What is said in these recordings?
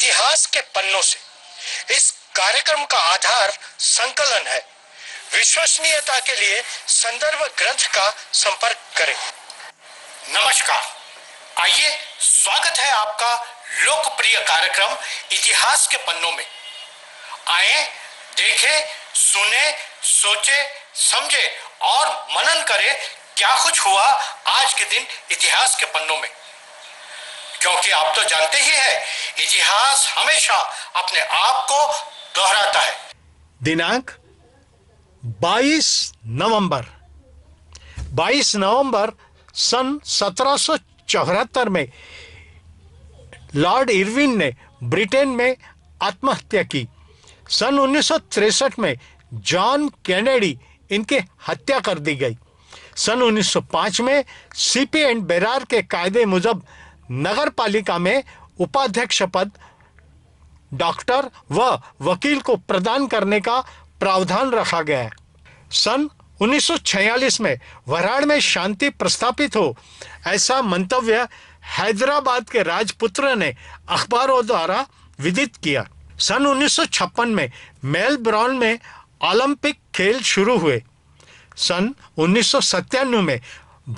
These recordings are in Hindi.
इतिहास के पन्नों से इस कार्यक्रम का आधार संकलन है विश्वसनीयता के लिए संदर्भ ग्रंथ का संपर्क करें नमस्कार आइए स्वागत है आपका लोकप्रिय कार्यक्रम इतिहास के पन्नों में आए देखें सुने सोचे समझे और मनन करें क्या कुछ हुआ आज के दिन इतिहास के पन्नों में क्योंकि आप तो जानते ही हैं इतिहास हमेशा अपने आप को दोहराता है दिनांक 22 नवंबर 22 नवंबर सन सत्रह में लॉर्ड इरविन ने ब्रिटेन में आत्महत्या की सन उन्नीस में जॉन कैनेडी इनके हत्या कर दी गई सन 1905 में सीपी एंड बेरार के कायदे मुजब नगर पालिका में उपाध्यक्ष पद डॉक्टर व वकील को प्रदान करने का प्रावधान रखा गया है सन 1946 में वराड़ में शांति प्रस्थापित हो ऐसा मंतव्य हैदराबाद के राजपुत्र ने अखबारों द्वारा विदित किया सन 1956 में मेलब्राउन में ओलंपिक खेल शुरू हुए सन उन्नीस में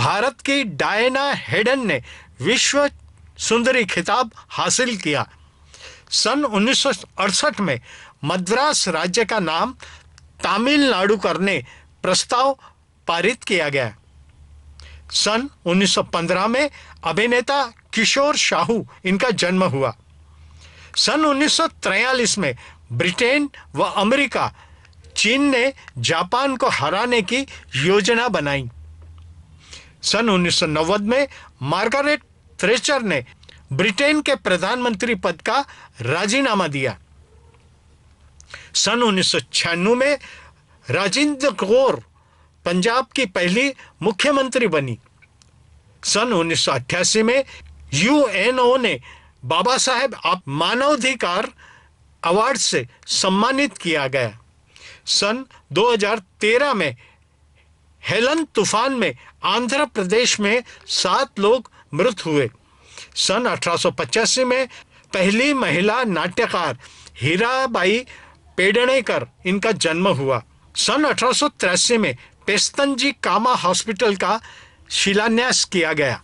भारत की डायना हेडन ने विश्व सुंदरी खिताब हासिल किया सन 1968 में मद्रास राज्य का नाम तमिलनाडु करने प्रस्ताव पारित किया गया सन 1915 में अभिनेता किशोर शाहू इनका जन्म हुआ सन 1943 में ब्रिटेन व अमेरिका चीन ने जापान को हराने की योजना बनाई सन 1990 में मार्गरेट थ्रेचर ने ब्रिटेन के प्रधानमंत्री पद का राजीनामा दिया सन उन्नीस में राजेंद्र कौर पंजाब की पहली मुख्यमंत्री बनी सन उन्नीस में यूएनओ ने बाबा साहेब आप मानवाधिकार अवार्ड से सम्मानित किया गया सन 2013 में हेलन तूफान में आंध्र प्रदेश में सात लोग मृत हुए सन अठारह में पहली महिला नाट्यकार हीराबाई पेडणेकर इनका जन्म हुआ सन अठारह में पेस्तनजी कामा हॉस्पिटल का शिलान्यास किया गया